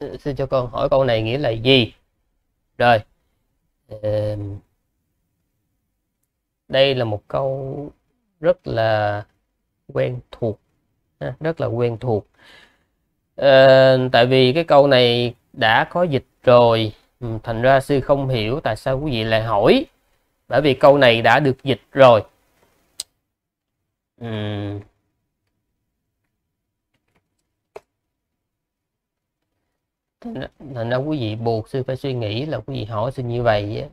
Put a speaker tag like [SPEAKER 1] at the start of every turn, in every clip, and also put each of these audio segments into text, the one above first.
[SPEAKER 1] Ờ, xin cho con hỏi câu này nghĩa là gì rồi ờ, đây là một câu rất là quen thuộc rất là quen thuộc ờ, tại vì cái câu này đã có dịch rồi ừ, thành ra sư không hiểu tại sao quý vị lại hỏi bởi vì câu này đã được dịch rồi thành ra quý vị buộc sư phải suy nghĩ là quý vị hỏi sư như vậy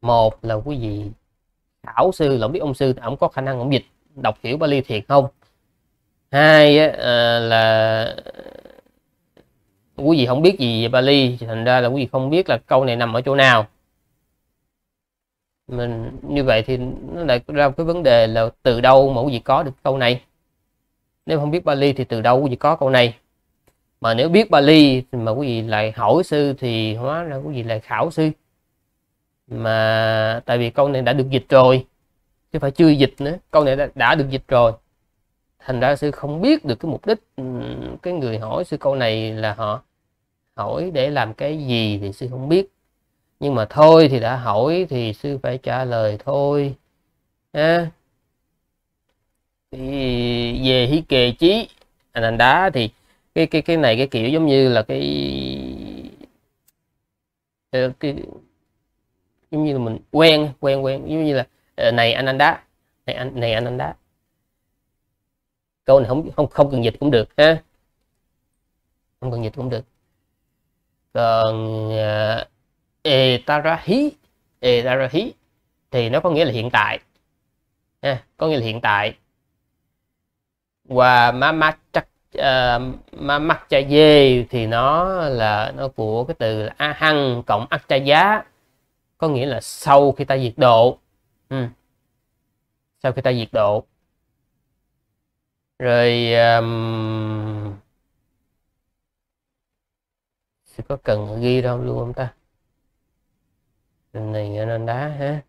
[SPEAKER 1] một là quý vị khảo sư là biết ông sư ông có khả năng ông dịch đọc kiểu Bali thiệt không hai à, là quý vị không biết gì về Bali thành ra là quý vị không biết là câu này nằm ở chỗ nào mình như vậy thì nó lại ra cái vấn đề là từ đâu mà quý vị có được câu này nếu không biết Bali thì từ đâu quý vị có câu này mà nếu biết Bali mà quý vị lại hỏi sư thì hóa là quý vị lại khảo sư mà tại vì câu này đã được dịch rồi chứ phải chưa dịch nữa câu này đã, đã được dịch rồi thành ra sư không biết được cái mục đích cái người hỏi sư câu này là họ hỏi để làm cái gì thì sư không biết nhưng mà thôi thì đã hỏi thì sư phải trả lời thôi ha thì về hí kề chí anh đá thì cái cái cái này cái kiểu giống như là cái ờ, cái giống như là mình quen quen quen giống như là ờ, này anh anh đá này anh này anh anh đá câu này không không không cần dịch cũng được ha không cần dịch cũng được còn uh, etarahi etarahi thì nó có nghĩa là hiện tại ha, có nghĩa là hiện tại và mama chắc Ờ, mà uh, matcha dê thì nó là nó của cái từ là a hăng cộng ắt atra giá có nghĩa là sau khi ta diệt độ ừ. sau khi ta diệt độ rồi um, có cần ghi đâu luôn không ta này nên đá ha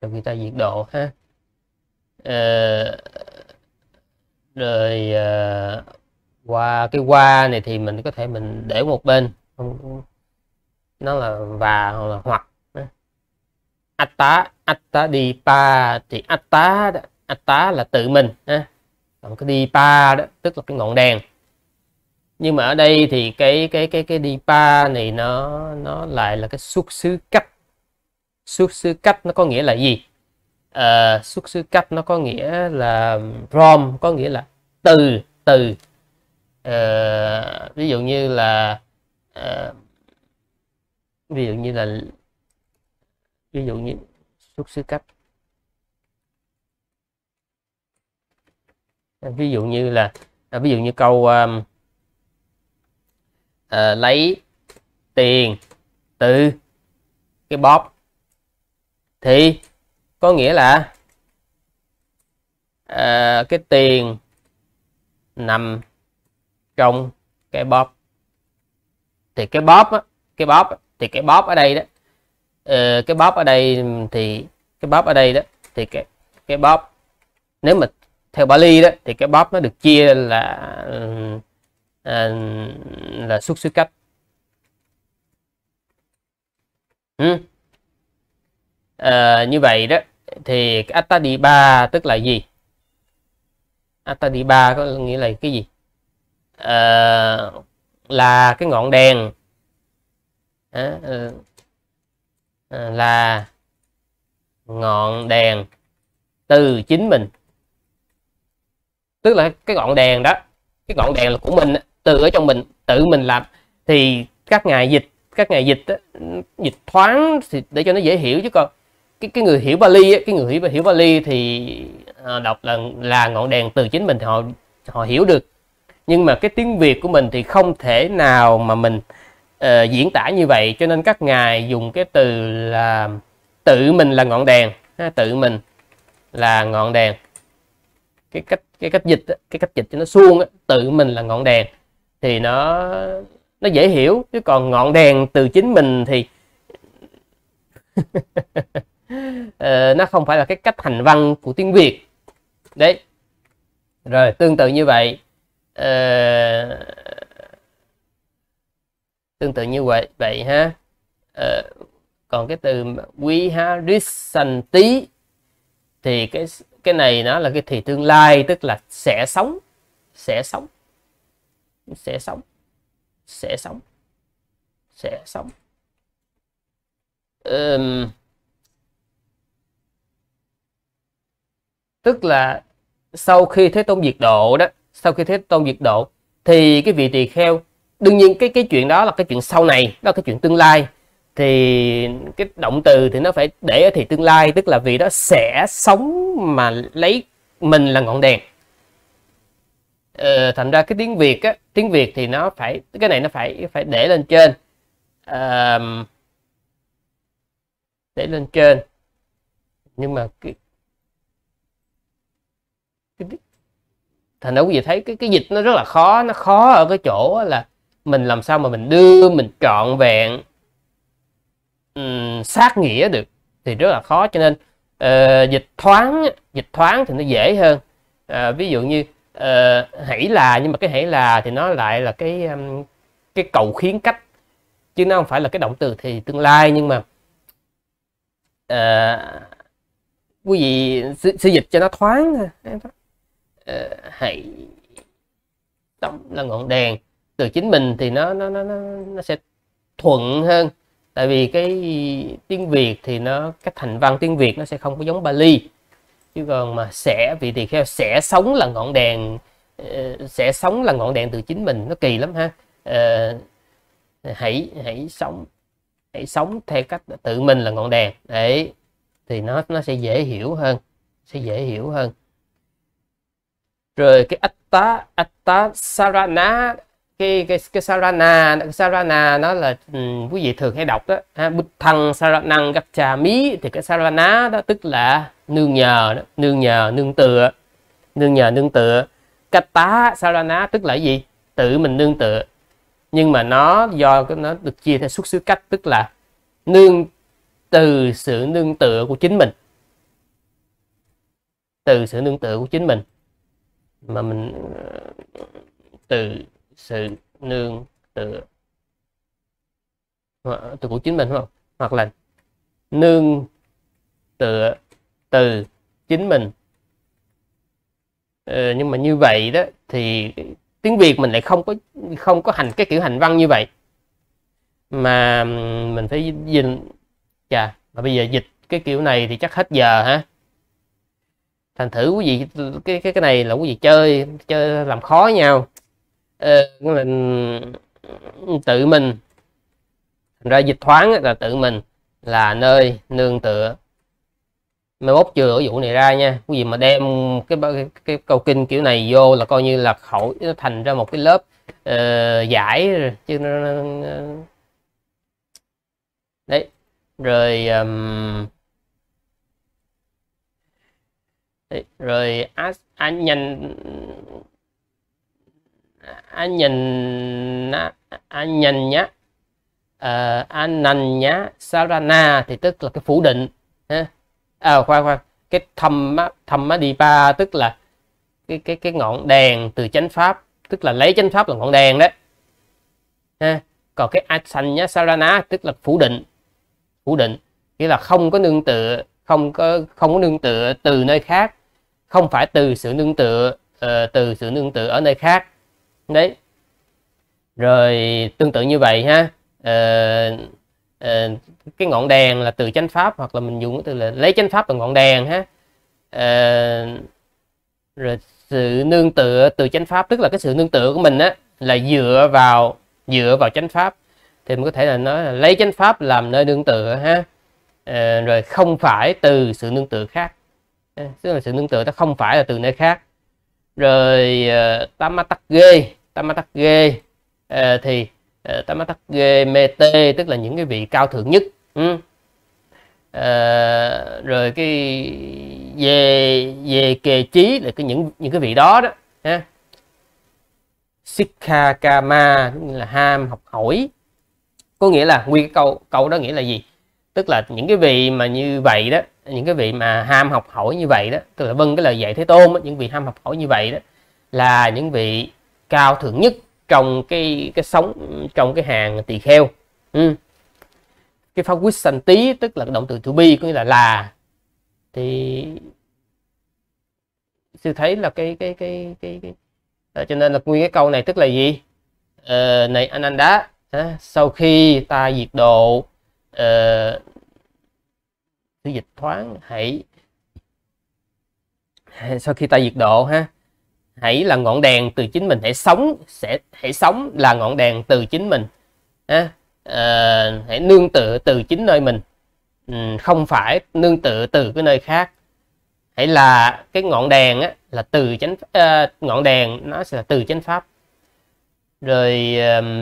[SPEAKER 1] rồi người ta diệt độ ha à, rồi à, qua cái qua này thì mình có thể mình để một bên không nó là và hoặc là hoặc atta atta di pa thì atta atta là tự mình ha còn cái di pa đó tức là cái ngọn đèn nhưng mà ở đây thì cái cái cái cái di pa này nó nó lại là cái xuất xứ cấp xuất sư cách nó có nghĩa là gì à, xuất sư cách nó có nghĩa là from có nghĩa là từ từ à, ví dụ như là à, ví dụ như là ví dụ như xuất xứ cách à, ví dụ như là à, ví dụ như câu um, à, lấy tiền từ cái bóp thì có nghĩa là à, cái tiền nằm trong cái bóp thì cái bóp á, cái bóp thì cái bóp ở đây đó ờ, cái bóp ở đây thì cái bóp ở đây đó thì cái cái bóp nếu mà theo Bali đó thì cái bóp nó được chia là à, là xuất xứ cách ừ à, như vậy đó thì Attadi 3 tức là gì Attadi 3 có nghĩa là cái gì à, là cái ngọn đèn à, à, là ngọn đèn từ chính mình tức là cái ngọn đèn đó cái ngọn đèn là của mình từ ở trong mình tự mình làm thì các ngài dịch các ngài dịch dịch thoáng thì để cho nó dễ hiểu chứ còn cái cái người hiểu Bali ấy, cái người hiểu, hiểu Bali thì à, đọc là là ngọn đèn từ chính mình thì họ họ hiểu được nhưng mà cái tiếng Việt của mình thì không thể nào mà mình uh, diễn tả như vậy cho nên các ngài dùng cái từ là tự mình là ngọn đèn ha, tự mình là ngọn đèn cái cách cái cách dịch cái cách dịch cho nó suông tự mình là ngọn đèn thì nó nó dễ hiểu chứ còn ngọn đèn từ chính mình thì Ờ, nó không phải là cái cách hành văn của tiếng việt đấy rồi tương tự như vậy uh, tương tự như vậy vậy ha uh, còn cái từ quý ha sành tí thì cái cái này nó là cái thì tương lai tức là sẽ sống sẽ sống sẽ sống sẽ sống sẽ sống um, tức là sau khi thế tôn diệt độ đó sau khi thế tôn diệt độ thì cái vị tỳ kheo đương nhiên cái cái chuyện đó là cái chuyện sau này đó là cái chuyện tương lai thì cái động từ thì nó phải để ở thì tương lai tức là vị đó sẽ sống mà lấy mình là ngọn đèn ờ, thành ra cái tiếng việt á tiếng việt thì nó phải cái này nó phải phải để lên trên à, để lên trên nhưng mà cái thành ra quý vị thấy cái cái dịch nó rất là khó nó khó ở cái chỗ là mình làm sao mà mình đưa mình trọn vẹn um, sát nghĩa được thì rất là khó cho nên uh, dịch thoáng dịch thoáng thì nó dễ hơn uh, ví dụ như uh, hãy là nhưng mà cái hãy là thì nó lại là cái um, cái cầu khiến cách chứ nó không phải là cái động từ thì tương lai nhưng mà uh, quý vị sử, dịch cho nó thoáng thôi Ờ, hãy tâm là ngọn đèn từ chính mình thì nó nó nó nó nó sẽ thuận hơn tại vì cái tiếng Việt thì nó cái thành văn tiếng Việt nó sẽ không có giống Bali chứ còn mà sẽ vì thì theo sẽ sống là ngọn đèn ờ, sẽ sống là ngọn đèn từ chính mình nó kỳ lắm ha ờ, hãy hãy sống hãy sống theo cách tự mình là ngọn đèn đấy thì nó nó sẽ dễ hiểu hơn sẽ dễ hiểu hơn rồi cái atta atta sarana cái cái cái sarana cái sarana nó là um, quý vị thường hay đọc đó ha, bích thăng saranang trà mí thì cái sarana đó tức là nương nhờ nương nhờ nương tựa nương nhờ nương tựa katta sarana tức là gì tự mình nương tựa nhưng mà nó do nó được chia theo xuất xứ cách tức là nương từ sự nương tựa của chính mình từ sự nương tựa của chính mình mà mình ờ, từ sự nương từ từ của chính mình không hoặc là nương tựa từ chính mình ờ, nhưng mà như vậy đó thì tiếng việt mình lại không có không có hành cái kiểu hành văn như vậy mà mình phải dịch chà mà bây giờ dịch cái kiểu này thì chắc hết giờ ha thành thử quý vị cái cái cái này là quý vị chơi chơi làm khó nhau ờ, ừ, tự mình thành ra dịch thoáng là tự mình là nơi nương tựa mới mốt trừ ở vụ này ra nha quý vị mà đem cái, cái cái câu kinh kiểu này vô là coi như là khẩu nó thành ra một cái lớp uh, giải chứ nó, nó, nó, đấy rồi um, rồi anh, anh nhìn anh nhìn anh nhìn nhá uh, ờ, anh nành nhá sarana thì tức là cái phủ định ha à khoan khoan cái thầm thầm ba tức là cái cái cái ngọn đèn từ chánh pháp tức là lấy chánh pháp là ngọn đèn đấy ha còn cái asan nhá sarana tức là phủ định phủ định nghĩa là không có nương tựa không có không có nương tựa từ nơi khác không phải từ sự nương tựa uh, từ sự nương tựa ở nơi khác đấy rồi tương tự như vậy ha uh, uh, cái ngọn đèn là từ chánh pháp hoặc là mình dùng từ là lấy chánh pháp từ ngọn đèn ha uh, rồi sự nương tựa từ chánh pháp tức là cái sự nương tựa của mình á là dựa vào dựa vào chánh pháp thì mình có thể là nói là lấy chánh pháp làm nơi nương tựa ha uh, rồi không phải từ sự nương tựa khác Ờ, tức là sự nương tựa nó không phải là từ nơi khác rồi uh, ờ, tamatage tamatage uh, ờ, thì uh, tamatage mete tức là những cái vị cao thượng nhất ừ. uh, rồi cái về về kề trí là cái những những cái vị đó đó ha sikha kama là ham học hỏi có nghĩa là nguyên câu câu đó nghĩa là gì tức là những cái vị mà như vậy đó những cái vị mà ham học hỏi như vậy đó tức là vâng cái lời dạy thế tôn đó, những vị ham học hỏi như vậy đó là những vị cao thượng nhất trong cái cái sống trong cái hàng tỳ kheo ừ. cái pháp quyết sanh tí tức là cái động từ to bi có nghĩa là là thì sư thấy là cái cái cái cái, cái... À, cho nên là nguyên cái câu này tức là gì à, này anh anh đá sau khi ta diệt độ ờ, sử dịch thoáng hãy sau khi ta diệt độ ha hãy là ngọn đèn từ chính mình hãy sống sẽ hãy sống là ngọn đèn từ chính mình ha à, hãy nương tựa từ chính nơi mình ừ, không phải nương tựa từ cái nơi khác hãy là cái ngọn đèn á, là từ chánh uh, ngọn đèn nó sẽ là từ chánh pháp rồi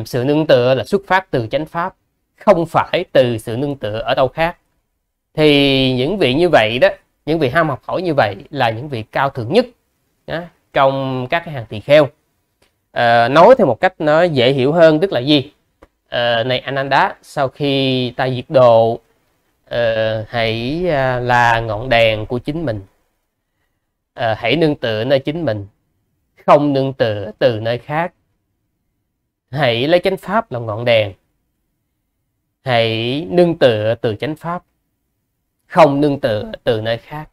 [SPEAKER 1] sự nương tựa là xuất phát từ chánh pháp không phải từ sự nương tựa ở đâu khác thì những vị như vậy đó những vị ham học hỏi như vậy là những vị cao thượng nhất đó, trong các cái hàng tỳ kheo à, nói theo một cách nó dễ hiểu hơn tức là gì à, này Ananda sau khi ta diệt độ ờ, à, hãy là ngọn đèn của chính mình à, hãy nương tựa nơi chính mình không nương tựa từ nơi khác hãy lấy chánh pháp làm ngọn đèn hãy nương tựa từ chánh pháp không nương tựa từ nơi khác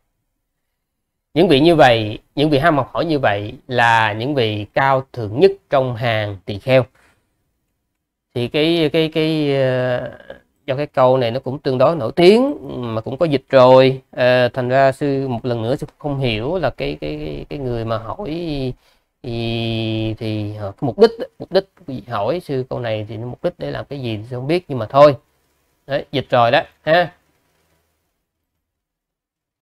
[SPEAKER 1] những vị như vậy những vị ham học hỏi như vậy là những vị cao thượng nhất trong hàng tỳ kheo thì cái cái cái do ờ, cái câu này nó cũng tương đối nổi tiếng mà cũng có dịch rồi à, thành ra sư một lần nữa sư không hiểu là cái cái cái người mà hỏi thì, thì cái mục đích mục đích hỏi sư câu này thì mục đích để làm cái gì thì không biết nhưng mà thôi đấy, dịch rồi đó ha